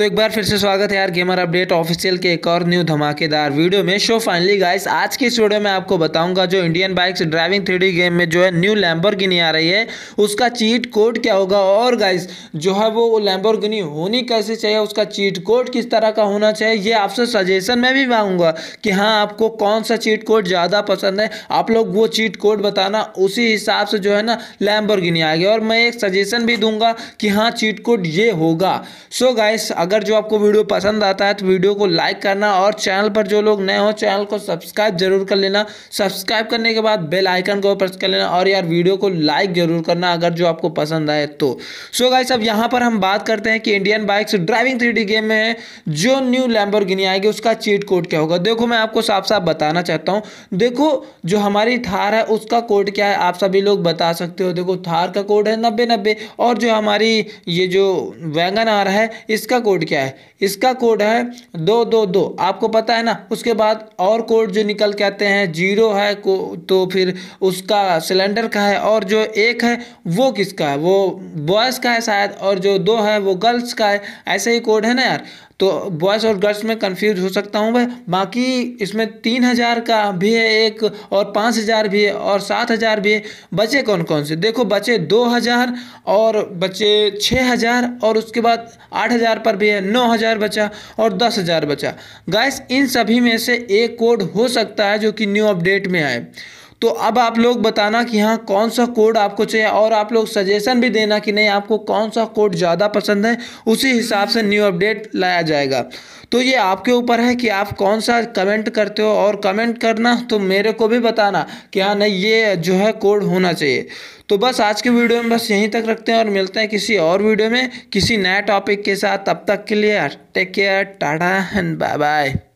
तो एक बार फिर से स्वागत है यार गेमर अपडेट ऑफिशियल के एक और न्यू धमाकेदार वीडियो में शो फाइनली गाइस आज की इस वीडियो में आपको बताऊंगा जो Indian bikes driving three game में जो है न्यू लैम्बर आ रही है उसका चीट कोड क्या होगा और गाइस जो है वो लैम्बर होनी कैसे चाहिए उसका चीट कोड किस तरह का होना चाहिए ये आपसे सजेशन में भी मांगूंगा कि हाँ आपको कौन सा चीट कोड ज़्यादा पसंद है आप लोग वो चीट कोड बताना उसी हिसाब से जो है ना आ आएगी और मैं एक सजेशन भी दूंगा कि हाँ चीट कोड ये होगा सो गाइस अगर जो आपको वीडियो पसंद आता है तो वीडियो को लाइक करना और चैनल पर जो लोग नए हो चैनल को सब्सक्राइब जरूर कर लेना सब्सक्राइब करने के बाद बेल आइकन को प्रेस कर लेना और यार वीडियो को लाइक जरूर करना अगर जो आपको पसंद आए तो सो so गाइस अब यहाँ पर हम बात करते हैं कि Indian bikes driving three game में जो न्यू लैम्बोर्गिनी आएगी उसका चीट कोड क्या होगा देखो मैं आपको साफ साफ बताना चाहता हूँ देखो जो हमारी थार है उसका कोड क्या है आप सभी लोग बता सकते हो देखो थार का कोड है नब्बे नब्बे और जो हमारी ये जो वैगन रहा है इसका कोड क्या है इसका कोड है दो दो दो आपको पता है ना उसके बाद और कोड जो निकल के आते हैं जीरो है को तो फिर उसका सिलेंडर का है और जो एक है वो किसका है वो बॉयज़ का है शायद और जो दो है वो गर्ल्स का है ऐसे ही कोड है ना यार तो बॉयज़ और गर्ल्स में कन्फ्यूज हो सकता हूँ मैं बाकी इसमें तीन हज़ार का भी है एक और पाँच हज़ार भी है और सात हज़ार भी है बचे कौन कौन से देखो बचे दो हज़ार और बचे छः हज़ार और उसके बाद आठ हज़ार पर भी है नौ हज़ार बचा और दस हज़ार बचा गैस इन सभी में से एक कोड हो सकता है जो कि न्यू अपडेट में आए तो अब आप लोग बताना कि हाँ कौन सा कोड आपको चाहिए और आप लोग सजेशन भी देना कि नहीं आपको कौन सा कोड ज़्यादा पसंद है उसी हिसाब से न्यू अपडेट लाया जाएगा तो ये आपके ऊपर है कि आप कौन सा कमेंट करते हो और कमेंट करना तो मेरे को भी बताना कि हाँ नहीं ये जो है कोड होना चाहिए तो बस आज के वीडियो में बस यहीं तक रखते हैं और मिलते हैं किसी और वीडियो में किसी नए टॉपिक के साथ तब तक के लिए take care tata and bye bye